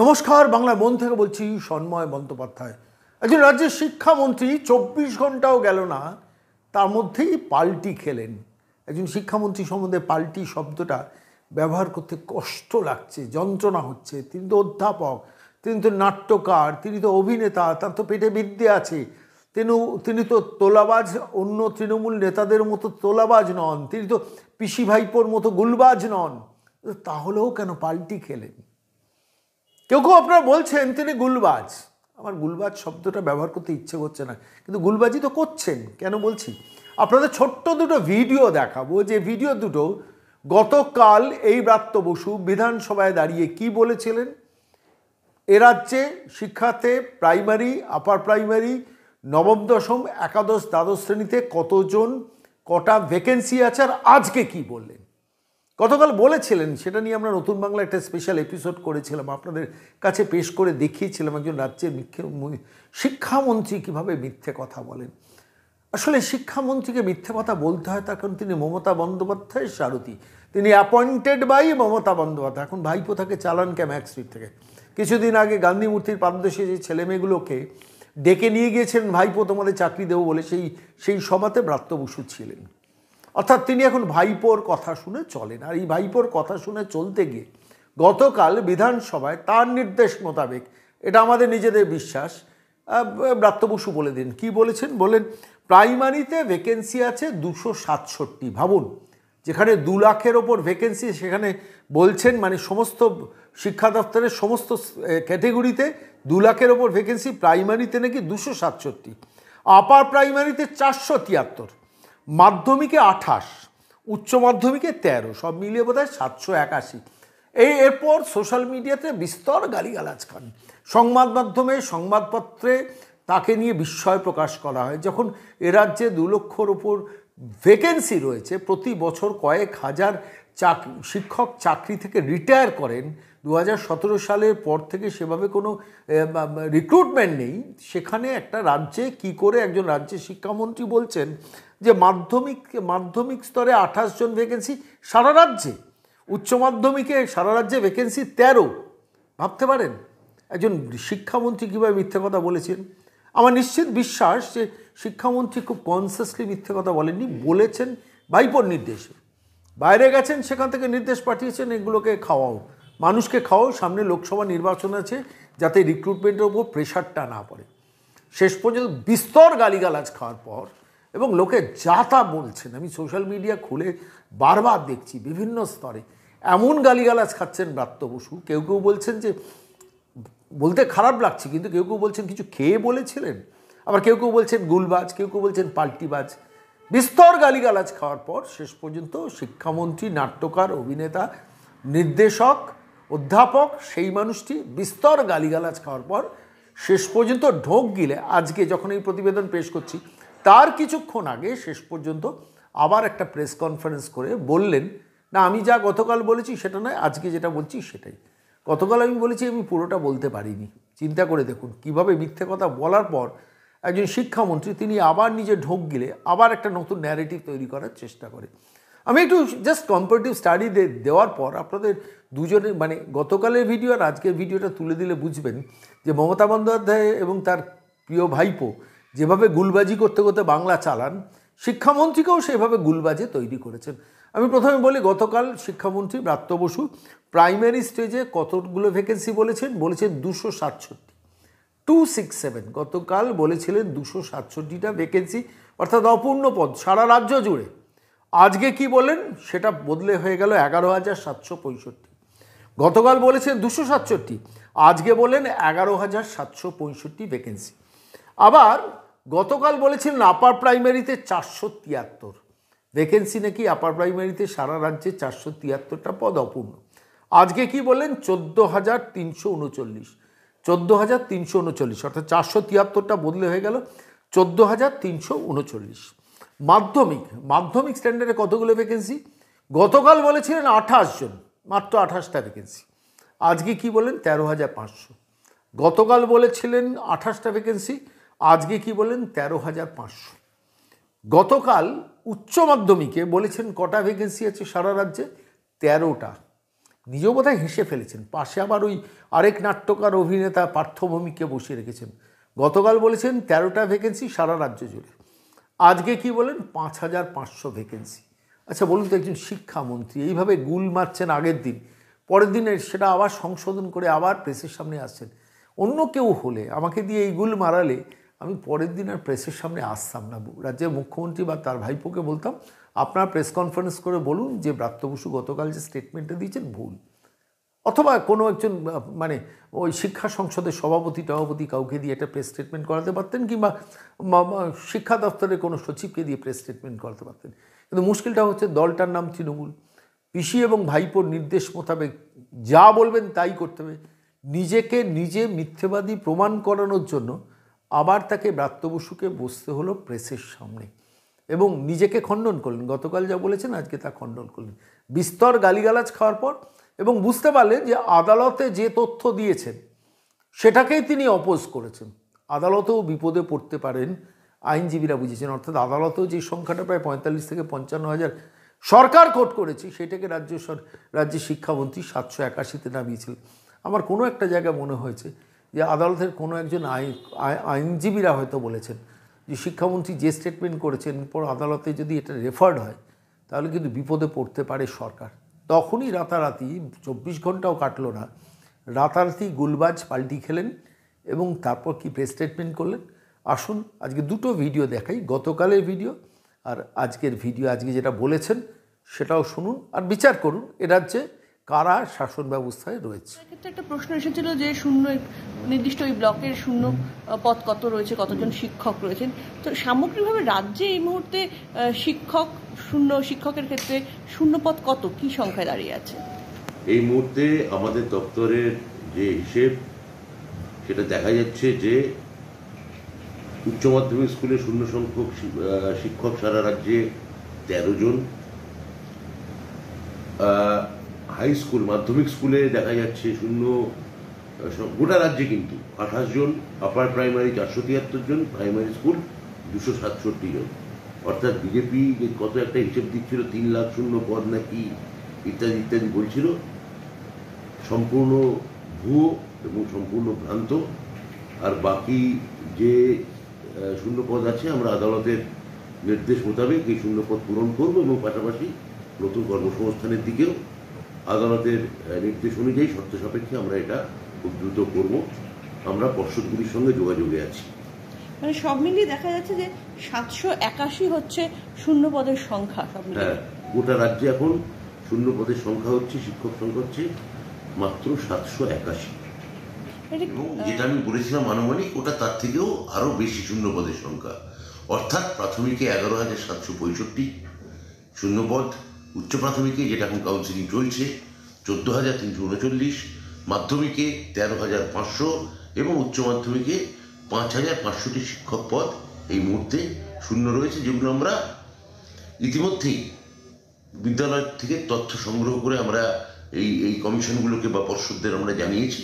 নমস্কার বাংলা মন থেকে বলছি সন্ময় বন্দ্যোপাধ্যায় একজন রাজ্যের শিক্ষামন্ত্রী চব্বিশ ঘন্টাও গেল না তার মধ্যেই পাল্টি খেলেন একজন শিক্ষামন্ত্রী সম্বন্ধে পাল্টি শব্দটা ব্যবহার করতে কষ্ট লাগছে যন্ত্রণা হচ্ছে তিনি তো অধ্যাপক তিনি তো নাট্যকার তিনি তো অভিনেতা তার তো পেটে বিদ্যে আছে তিনি তিনি তো তোলাবাজ অন্য তৃণমূল নেতাদের মতো তোলাবাজ নন তিনি তো পিসি ভাইপোর মতো গুলবাজ নন তাহলেও কেন পাল্টি খেলেন কেউ কেউ আপনারা বলছেন তিনি গুলবাজ আমার গুলবাজ শব্দটা ব্যবহার করতে ইচ্ছে করছে না কিন্তু গুলবাজি তো করছেন কেন বলছি আপনাদের ছোট্ট দুটো ভিডিও দেখাবো যে ভিডিও দুটো গতকাল এই ব্রাত্য বসু বিধানসভায় দাঁড়িয়ে কি বলেছিলেন এ রাজ্যে শিক্ষাতে প্রাইমারি আপার প্রাইমারি নবম দশম একাদশ দ্বাদশ শ্রেণীতে কতজন কটা ভ্যাকেন্সি আছে আর আজকে কি বললেন গতকাল বলেছিলেন সেটা নিয়ে আমরা নতুন বাংলা একটা স্পেশাল এপিসোড করেছিলাম আপনাদের কাছে পেশ করে দেখিয়েছিলাম একজন রাজ্যের শিক্ষামন্ত্রী কিভাবে মিথ্যে কথা বলেন আসলে শিক্ষামন্ত্রীকে মিথ্যে কথা বলতে হয় তার কারণ তিনি মমতা বন্দ্যোপাধ্যায়ের সারথী তিনি অ্যাপয়েন্টেড বাই মমতা বন্দ্যোপাধ্যায় এখন ভাইপো থাকে চালান ক্যাম্যাক স্ট্রিট থেকে কিছুদিন আগে গান্ধী মূর্তির পাদদেশে যে ছেলেমেয়েগুলোকে ডেকে নিয়ে গিয়েছেন ভাইপো তোমাদের চাকরি দেবো বলে সেই সেই সভাতে ব্রাত্য বসু ছিলেন অর্থাৎ তিনি এখন ভাইপোর কথা শুনে চলেন আর এই ভাইপোর কথা শুনে চলতে গিয়ে গতকাল বিধানসভায় তার নির্দেশ মোতাবেক এটা আমাদের নিজেদের বিশ্বাস ব্রাত্য বসু বলে দিন কি বলেছেন বলেন প্রাইমারিতে ভ্যাকেন্সি আছে দুশো সাতষট্টি ভাবুন যেখানে দু লাখের ওপর ভ্যাকেন্সি সেখানে বলছেন মানে সমস্ত শিক্ষা দপ্তরের সমস্ত ক্যাটেগরিতে দু লাখের ওপর ভেকেন্সি প্রাইমারিতে নাকি দুশো সাতষট্টি আপার প্রাইমারিতে চারশো তিয়াত্তর মাধ্যমিকে আঠাশ উচ্চ মাধ্যমিকে তেরো সব মিলিয়ে বোধ হয় সাতশো একাশি এই এরপর সোশ্যাল মিডিয়াতে বিস্তর গালিগালাজ খান সংবাদ মাধ্যমে সংবাদপত্রে তাকে নিয়ে বিস্ময় প্রকাশ করা হয় যখন এ রাজ্যে দু লক্ষর ওপর ভেকেন্সি রয়েছে প্রতি বছর কয়েক হাজার চাক শিক্ষক চাকরি থেকে রিটায়ার করেন দু সালের পর থেকে সেভাবে কোনো রিক্রুটমেন্ট নেই সেখানে একটা রাজ্যে কি করে একজন রাজ্যের শিক্ষামন্ত্রী বলছেন যে মাধ্যমিক মাধ্যমিক স্তরে আঠাশ জন ভ্যাকেন্সি সারা রাজ্যে উচ্চ মাধ্যমিকে সারা রাজ্যে ভ্যাকেন্সি তেরো ভাবতে পারেন একজন শিক্ষামন্ত্রী কীভাবে মিথ্যে কথা বলেছেন আমার নিশ্চিত বিশ্বাস যে শিক্ষামন্ত্রী খুব কনসিয়াসলি মিথ্যে কথা বলেননি বলেছেন বাইপর নির্দেশে বাইরে গেছেন সেখান থেকে নির্দেশ পাঠিয়েছেন এগুলোকে খাওয়াও মানুষকে খাওয়াও সামনে লোকসভা নির্বাচন আছে যাতে রিক্রুটমেন্টের ওপর প্রেশারটা না পড়ে শেষ পর্যন্ত বিস্তর গালিগালাজ খাওয়ার পর এবং লোকে যা তা বলছেন আমি সোশ্যাল মিডিয়া খুলে বারবার দেখছি বিভিন্ন স্তরে এমন গালিগালাজ খাচ্ছেন ব্রাত্য বসু কেউ কেউ বলছেন যে বলতে খারাপ লাগছে কিন্তু কেউ কেউ বলছেন কিছু খেয়ে বলেছিলেন আবার কেউ কেউ বলছেন গুলবাজ কেউ কেউ বলছেন পাল্টিবাজ বিস্তর গালিগালাজ খাওয়ার পর শেষ পর্যন্ত শিক্ষামন্ত্রী নাট্যকার অভিনেতা নির্দেশক অধ্যাপক সেই মানুষটি বিস্তর গালিগালাজ খাওয়ার পর শেষ পর্যন্ত ঢোক গিলে আজকে যখন এই প্রতিবেদন পেশ করছি তার কিছুক্ষণ আগে শেষ পর্যন্ত আবার একটা প্রেস কনফারেন্স করে বললেন না আমি যা গতকাল বলেছি সেটা নয় আজকে যেটা বলছি সেটাই গতকাল আমি বলেছি আমি পুরোটা বলতে পারিনি চিন্তা করে দেখুন কিভাবে মিথ্যে কথা বলার পর একজন শিক্ষামন্ত্রী তিনি আবার নিজে ঢোক গিলে আবার একটা নতুন ন্যারেটিভ তৈরি করার চেষ্টা করে আমি একটু জাস্ট কম্পারেটিভ স্টাডি দেওয়ার পর আপনাদের দুজনের মানে গতকালের ভিডিও আর আজকের ভিডিওটা তুলে দিলে বুঝবেন যে মমতা বন্দ্যোপাধ্যায় এবং তার প্রিয় ভাইপো যেভাবে গুলবাজি করতে করতে বাংলা চালান শিক্ষামন্ত্রীকেও সেভাবে গুলবাজে তৈরি করেছেন আমি প্রথমে বলি গতকাল শিক্ষামন্ত্রী ব্রাত্য বসু প্রাইমারি স্টেজে কতগুলো ভ্যাকেন্সি বলেছেন বলেছেন দুশো সাতষট্টি টু সিক্স সেভেন গতকাল বলেছিলেন দুশো সাতষট্টিটা ভ্যাকেন্সি অর্থাৎ অপূর্ণ পদ সারা রাজ্য জুড়ে আজকে কি বলেন সেটা বদলে হয়ে গেল এগারো হাজার সাতশো পঁয়ষট্টি গতকাল বলেছেন দুশো সাতষট্টি আজকে বলেন এগারো হাজার সাতশো পঁয়ষট্টি ভ্যাকেন্সি আবার গতকাল বলেছিলেন আপার প্রাইমারিতে চারশো তিয়াত্তর ভ্যাকেন্সি নাকি আপার প্রাইমারিতে সারা রাজ্যে চারশো তিয়াত্তরটা পদ অপূর্ণ আজকে কি বললেন চোদ্দো হাজার তিনশো উনচল্লিশ চোদ্দো হাজার তিনশো উনচল্লিশ অর্থাৎ চারশো তিয়াত্তরটা বদলে হয়ে গেল চোদ্দো হাজার তিনশো উনচল্লিশ মাধ্যমিক মাধ্যমিক স্ট্যান্ডার্ডে কতগুলো ভ্যাকেন্সি গতকাল বলেছিলেন আঠাশ জন মাত্র আঠাশটা ভ্যাকেন্সি আজকে কি বলেন তেরো হাজার পাঁচশো গতকাল বলেছিলেন আঠাশটা ভ্যাকেন্সি আজকে কি বলেন তেরো হাজার পাঁচশো গতকাল উচ্চ মাধ্যমিকে বলেছেন কটা ভ্যাকেন্সি আছে সারা রাজ্যে তেরোটা নিজেও বোধহয় হেসে ফেলেছেন পাশে আবার ওই আরেক নাট্যকার অভিনেতা পার্থভূমিকে বসিয়ে রেখেছেন গতকাল বলেছেন তেরোটা ভ্যাকেন্সি সারা রাজ্য জুড়ে আজকে কি বলেন পাঁচ হাজার পাঁচশো ভ্যাকেন্সি আচ্ছা বলুন তো একজন শিক্ষামন্ত্রী এইভাবে গুল মারছেন আগের দিন পরের দিনে সেটা আবার সংশোধন করে আবার প্রেসের সামনে আসছেন অন্য কেউ হলে আমাকে দিয়ে এই গুল মারালে আমি পরের দিন আর প্রেসের সামনে আসতাম না রাজ্যের মুখ্যমন্ত্রী বা তার ভাইপোকে বলতাম আপনারা প্রেস কনফারেন্স করে বলুন যে ব্রাত্য বসু গতকাল যে স্টেটমেন্টটা দিয়েছেন ভুল অথবা কোনো একজন মানে ওই শিক্ষা সংসদের সভাপতি সভাপতি কাউকে দিয়ে একটা প্রেস স্টেটমেন্ট করাতে পারতেন কিংবা শিক্ষা দপ্তরের কোনো সচিবকে দিয়ে প্রেস স্টেটমেন্ট করাতে পারতেন কিন্তু মুশকিলটা হচ্ছে দলটার নাম তৃণমূল পিসি এবং ভাইপোর নির্দেশ মোতাবেক যা বলবেন তাই করতে হবে নিজেকে নিজে মিথ্যেবাদী প্রমাণ করানোর জন্য আবার তাকে ব্রাত্য বসুকে বসতে হলো প্রেসের সামনে এবং নিজেকে খণ্ডন করলেন গতকাল যা বলেছেন আজকে তা খণ্ডন করলেন বিস্তর গালিগালাজ খাওয়ার পর এবং বুঝতে পারলেন যে আদালতে যে তথ্য দিয়েছেন সেটাকেই তিনি অপোজ করেছেন আদালতেও বিপদে পড়তে পারেন আইনজীবীরা বুঝেছেন অর্থাৎ আদালতেও যে সংখ্যাটা প্রায় পঁয়তাল্লিশ থেকে পঞ্চান্ন হাজার সরকার কোট করেছে সেটাকে রাজ্য রাজ্যের শিক্ষামন্ত্রী সাতশো একাশিতে নামিয়েছিল আমার কোনো একটা জায়গা মনে হয়েছে যে আদালতের কোনো একজন আইনজীবীরা হয়তো বলেছেন যে শিক্ষামন্ত্রী যে স্টেটমেন্ট করেছেন পর আদালতে যদি এটা রেফার্ড হয় তাহলে কিন্তু বিপদে পড়তে পারে সরকার তখনই রাতারাতি চব্বিশ ঘন্টাও কাটল না রাতারাতি গুলবাজ পাল্টি খেলেন এবং তারপর কি প্রেস স্টেটমেন্ট করলেন আসুন আজকে দুটো ভিডিও দেখাই গতকালের ভিডিও আর আজকের ভিডিও আজকে যেটা বলেছেন সেটাও শুনুন আর বিচার করুন এ রাজ্যে কারা শাসন ব্যবস্থায় রয়েছে এক্ষেত্রে একটা প্রশ্ন এসেছিল যে শূন্য নির্দিষ্ট ওই ব্লকের শূন্য পদ কত রয়েছে কতজন শিক্ষক রয়েছেন তো সামগ্রিকভাবে রাজ্যে এই মুহূর্তে শিক্ষক শূন্য শিক্ষকের ক্ষেত্রে শূন্য পদ কত কি সংখ্যায় দাঁড়িয়ে আছে এই মুহূর্তে আমাদের দপ্তরের যে হিসেব সেটা দেখা যাচ্ছে যে উচ্চ মাধ্যমিক স্কুলে শূন্য সংখ্যক শিক্ষক সারা রাজ্যে তেরো জন হাই স্কুল মাধ্যমিক স্কুলে দেখা যাচ্ছে শূন্য গোটা রাজ্যে কিন্তু আঠাশ জন আপার প্রাইমারি চারশো তিয়াত্তর জন প্রাইমারি স্কুল দুশো সাতষট্টি জন অর্থাৎ বিজেপি যে কত একটা হিসেব দিচ্ছিল তিন লাখ শূন্য পদ নাকি ইত্যাদি ইত্যাদি বলছিল সম্পূর্ণ ভুয়ো এবং সম্পূর্ণ ভ্রান্ত আর বাকি যে শূন্য পদ আছে আমরা আদালতের নির্দেশ মোতাবেক এই পদ পূরণ করব এবং পাশাপাশি নতুন কর্মসংস্থানের দিকেও আদালতের নির্দেশ অনুযায়ী শর্ত সাপেক্ষে আমরা এটা খুব দ্রুত করব আমরা পর্ষদগুলির সঙ্গে যোগাযোগে আছি মানে সব মিলিয়ে দেখা যাচ্ছে যে সাতশো একাশি হচ্ছে শূন্য পদের সংখ্যা হ্যাঁ গোটা রাজ্যে এখন শূন্য পদের সংখ্যা হচ্ছে শিক্ষক সংখ্যা হচ্ছে মাত্র সাতশো একাশি যেটা আমি বলেছিলাম আনুমানিক ওটা তার থেকেও আরও বেশি শূন্য পদের সংখ্যা অর্থাৎ প্রাথমিকে এগারো হাজার সাতশো পঁয়ষট্টি শূন্যপদ উচ্চ প্রাথমিকে যেটা এখন কাউন্সিলিং চলছে চোদ্দ হাজার তিনশো উনচল্লিশ মাধ্যমিকে তেরো হাজার পাঁচশো এবং উচ্চ মাধ্যমিকে পাঁচ হাজার পাঁচশোটি শিক্ষক পদ এই মুহূর্তে শূন্য রয়েছে যেগুলো আমরা ইতিমধ্যেই বিদ্যালয় থেকে তথ্য সংগ্রহ করে আমরা এই এই কমিশনগুলোকে বা পর্ষদদের আমরা জানিয়েছি